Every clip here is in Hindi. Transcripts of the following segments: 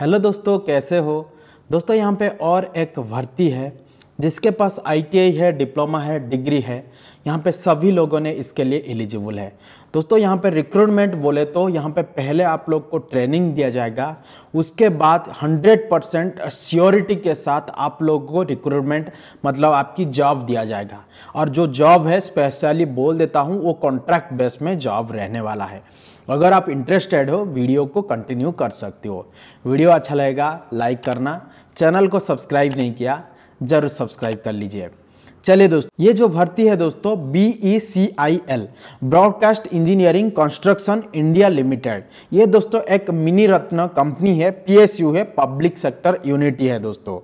हेलो दोस्तों कैसे हो दोस्तों यहाँ पे और एक भर्ती है जिसके पास आईटीआई है डिप्लोमा है डिग्री है यहाँ पे सभी लोगों ने इसके लिए एलिजिबल है दोस्तों यहाँ पे रिक्रूटमेंट बोले तो यहाँ पे पहले आप लोग को ट्रेनिंग दिया जाएगा उसके बाद 100 परसेंट श्योरिटी के साथ आप लोगों को रिक्रूटमेंट मतलब आपकी जॉब दिया जाएगा और जो जॉब है स्पेशली बोल देता हूँ वो कॉन्ट्रैक्ट बेस में जॉब रहने वाला है अगर आप इंटरेस्टेड हो वीडियो को कंटिन्यू कर सकते हो वीडियो अच्छा लगेगा लाइक करना चैनल को सब्सक्राइब नहीं किया ज़रूर सब्सक्राइब कर लीजिए चलिए दोस्तों ये जो भर्ती है दोस्तों B E C I L broadcast engineering construction India limited ये दोस्तों एक मिनी रत्न कंपनी है पीएसयू है पब्लिक सेक्टर यूनिटी है दोस्तों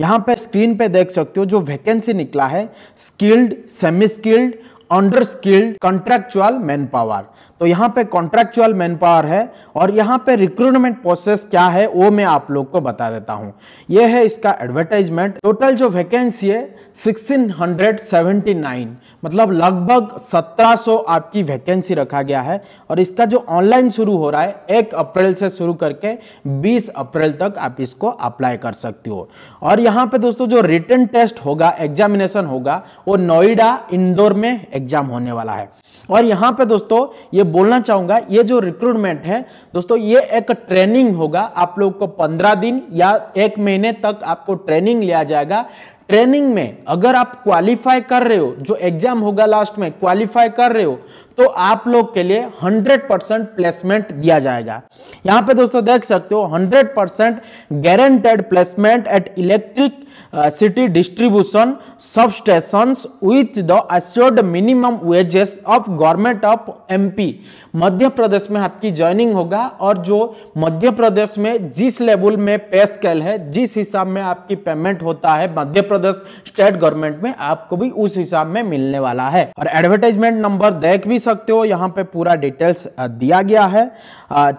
यहाँ पे स्क्रीन पे देख सकते हो जो वैकेंसी निकला है skilled semi skilled under skilled contractual manpower तो यहां पे कॉन्ट्रेक्चुअल मैन पावर है और यहाँ पे रिक्रूटमेंट प्रोसेस क्या है वो मैं आप लोग को बता देता हूं ये है इसका एडवर्टाइजमेंट टोटल जो वैकेंसी है 1679 मतलब लगभग 1700 आपकी वैकेंसी रखा गया है और इसका जो ऑनलाइन शुरू हो रहा है एक अप्रैल से शुरू करके 20 अप्रैल तक आप इसको अप्लाई कर सकते हो और यहाँ पे दोस्तों जो रिटर्न टेस्ट होगा एग्जामिनेशन होगा वो नोएडा इंदौर में एग्जाम होने वाला है और यहाँ पे दोस्तों ये बोलना चाहूँगा ये जो रिक्रूटमेंट है दोस्तों ये एक ट्रेनिंग होगा आप लोग को पंद्रह दिन या एक महीने तक आपको ट्रेनिंग लिया जाएगा ट्रेनिंग में अगर आप क्वालिफाई कर रहे हो जो एग्जाम होगा लास्ट में क्वालिफाई कर रहे हो तो आप लोग के लिए 100 परसेंट प्लेसमेंट दिया जाएगा यहाँ पे दोस्तों देख सकते हो 100 percent guaranteed placement at electricity distribution substations with the assured minimum wages of government of MP Madhya Pradesh में आपकी ज्वाइनिंग होगा और जो मध्य प्रदेश में जिस लेवल में पे स्केल है जिस हिसाब में आपकी पेमेंट होता है मध्य प्रदेश स्टेट गवर्नमेंट में आपको भी उस हिसाब में मिलने वाला है और एडवर्टाइजमेंट नंबर देख भी सकते हो यहाँ पे पूरा डिटेल्स दिया गया है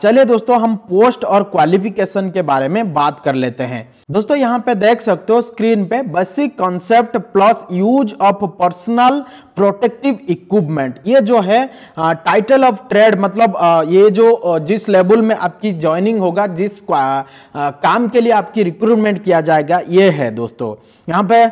चलिए दोस्तों हम पोस्ट और क्वालिफिकेशन के बारे में बात कर लेते हैं दोस्तों यहाँ पे देख सकते हो स्क्रीन पे basic concept plus use of personal protective equipment ये जो है टाइटल ऑफ ट्रेड मतलब आ, ये जो जिस लेवल में आपकी ज्वाइनिंग होगा जिस आ, आ, काम के लिए आपकी रिक्रूटमेंट किया जाएगा ये है दोस्तों यहाँ पे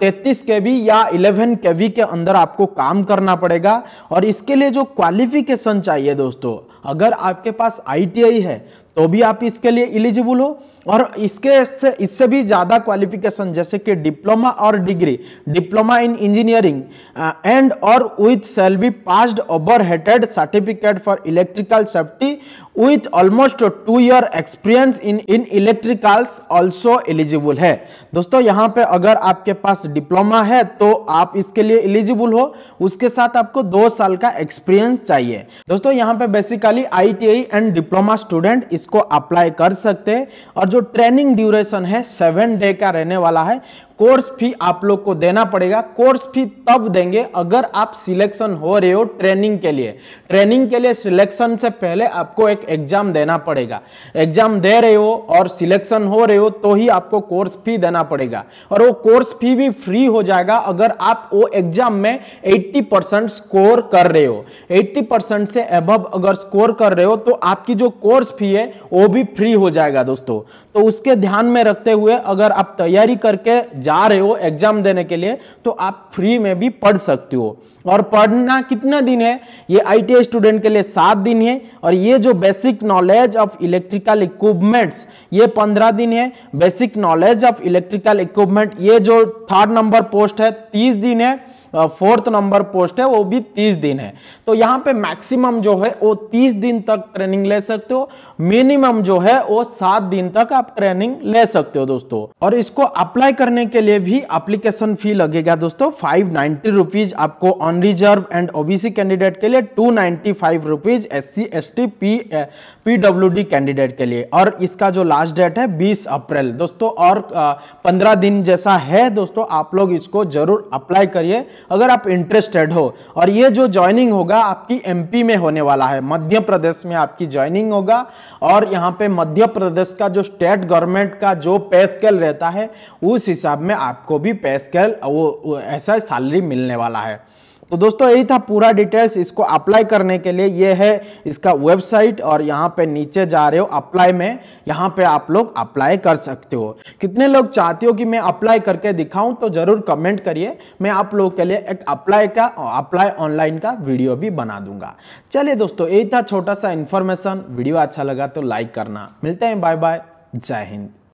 तैतीस के वी या इलेवन के वी के अंदर आपको काम करना पड़ेगा और इसके लिए जो क्वालिफिकेशन चाहिए दोस्तों अगर आपके पास आई है तो भी आप इसके लिए इलिजिबल हो और इसके से इससे भी ज़्यादा क्वालिफिकेशन जैसे कि डिप्लोमा और degree diploma in engineering and और with cell B passed over heated certificate for electrical safety with almost two year experience in in electricals also eligible है दोस्तों यहाँ पे अगर आपके पास डिप्लोमा है तो आप इसके लिए एलिजिबल हो उसके साथ आपको दो साल का एक्सपीरियंस चाहिए दोस्तों यहाँ पे basically I and diploma student इस इसको अप्लाई कर सकते हैं और जो ट्रेनिंग ड्यूरेशन है सेवन डे का रहने वाला है कोर्स फी आप लोग को देना पड़ेगा कोर्स फी तब देंगे अगर आप सिलेक्शन हो रहे हो ट्रेनिंग के लिए ट्रेनिंग के लिए सिलेक्शन से पहले आपको एक एग्जाम देना पड़ेगा एग्जाम दे रहे हो और सिलेक्शन हो रहे हो तो ही आपको कोर्स फी देना पड़ेगा और वो कोर्स फी भी फ्री हो जाएगा अगर आप वो एग्जाम में एट्टी परसेंट स्कोर कर रहे हो एट्टी परसेंट से अब अगर स्कोर कर रहे हो तो आपकी जो कोर्स फी है वो भी फ्री हो जाएगा दोस्तों तो उसके ध्यान में रखते हुए अगर आप तैयारी करके जा रहे हो एग्जाम देने के लिए तो आप फ्री में भी पढ़ सकते हो और पढ़ना कितना दिन है ये आई स्टूडेंट के लिए सात दिन है और ये जो basic knowledge of electrical equipments ये पंद्रह दिन है basic knowledge of electrical equipment ये जो थर्ड नंबर पोस्ट है तीस दिन है फोर्थ नंबर पोस्ट है वो भी तीस दिन है तो यहाँ पे मैक्सिमम जो है वो तीस दिन तक ट्रेनिंग ले सकते हो मिनिमम जो है वो सात दिन तक आप ट्रेनिंग ले सकते हो दोस्तों और इसको अप्लाई करने के लिए भी अप्लीकेशन फी लगेगा दोस्तों फाइव नाइन्टी रुपीज आपको on reserve and OBC candidate के लिए two ninety five rupees S C S T P D candidate के लिए और इसका जो लास्ट डेट है बीस अप्रैल दोस्तों और पंद्रह दिन जैसा है दोस्तों आप लोग इसको जरूर अप्लाई करिए अगर आप इंटरेस्टेड हो और ये जो ज्वाइनिंग होगा आपकी एमपी में होने वाला है मध्य प्रदेश में आपकी ज्वाइनिंग होगा और यहाँ पे मध्य प्रदेश का जो स्टेट गवर्नमेंट का जो पे स्केल रहता है उस हिसाब में आपको भी पे स्केल वो ऐसा सैलरी मिलने वाला है तो दोस्तों यही था पूरा डिटेल्स इसको अप्लाई करने के लिए ये है इसका वेबसाइट और यहाँ पे नीचे जा रहे हो अप्लाई में यहाँ पे आप लोग अप्लाई कर सकते हो कितने लोग चाहते हो कि मैं अप्लाई करके दिखाऊं तो जरूर कमेंट करिए मैं आप लोगों के लिए एक अप्लाई का अप्लाई ऑनलाइन का वीडियो भी बना दूंगा चलिए दोस्तों यही था छोटा सा इन्फॉर्मेशन वीडियो अच्छा लगा तो लाइक करना मिलते हैं बाय बाय जय हिंद